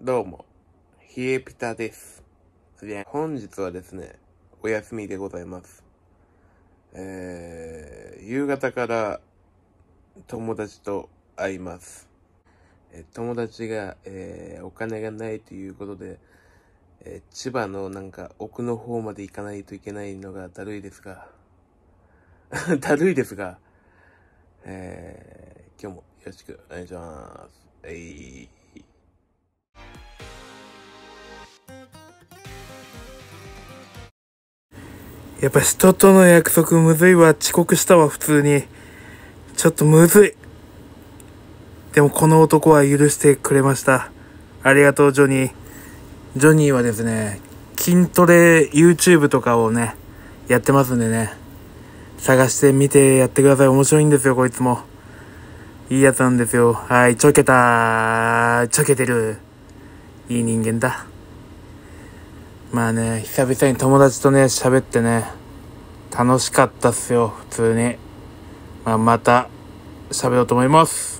どうも、ひえぴたです。で、本日はですね、お休みでございます。えー、夕方から友達と会います。え友達が、えー、お金がないということで、えー、千葉のなんか奥の方まで行かないといけないのがだるいですが、だるいですが、えー、今日もよろしくお願いします。えい、ーやっぱ人との約束むずいわ。遅刻したわ、普通に。ちょっとむずい。でもこの男は許してくれました。ありがとう、ジョニー。ジョニーはですね、筋トレ YouTube とかをね、やってますんでね。探してみてやってください。面白いんですよ、こいつも。いいやつなんですよ。はい、ちょけたちょけてる。いい人間だ。まあね、久々に友達とね、喋ってね。楽しかったっすよ、普通に。まあ、また、喋ろうと思います。